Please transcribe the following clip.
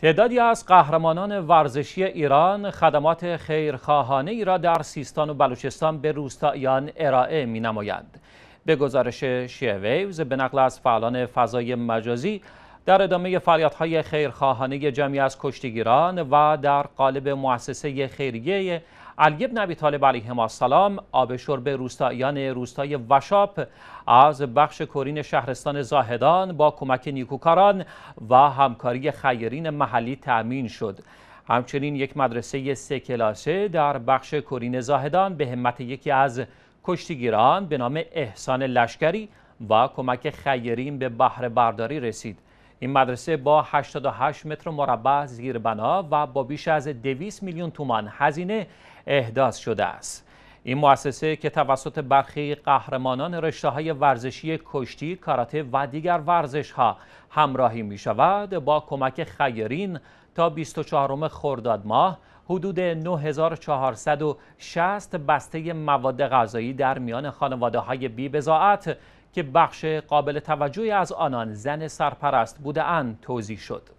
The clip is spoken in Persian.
تعدادی از قهرمانان ورزشی ایران خدمات خیرخواهانه ای را در سیستان و بلوچستان به روستاییان ارائه می نمایند. به گزارش شیه ویوز به نقل از فعالان فضای مجازی در ادامه فعالیت های خیرخواهانه جمعی از کشتیگیران و در قالب مؤسسه خیریه علی ابن ابی طالب علیه السلام آب شرب روستاییان روستای وشاپ از بخش کورین شهرستان زاهدان با کمک نیکوکاران و همکاری خیرین محلی تأمین شد همچنین یک مدرسه سه کلاسه در بخش کرین زاهدان به همت یکی از کشتیگیران به نام احسان لشکری و کمک خیرین به بهره برداری رسید این مدرسه با 88 متر مربع زیر بنا و با بیش از 200 میلیون تومان هزینه احداث شده است. این مؤسسه که توسط برخی قهرمانان رشته های ورزشی کشتی، کاراته و دیگر ورزش ها همراهی می شود با کمک خیرین تا 24 خرداد ماه حدود 9460 بسته مواد غذایی در میان خانواده های بی بزاعت که بخش قابل توجهی از آنان زن سرپرست بودهاند توضیح شد.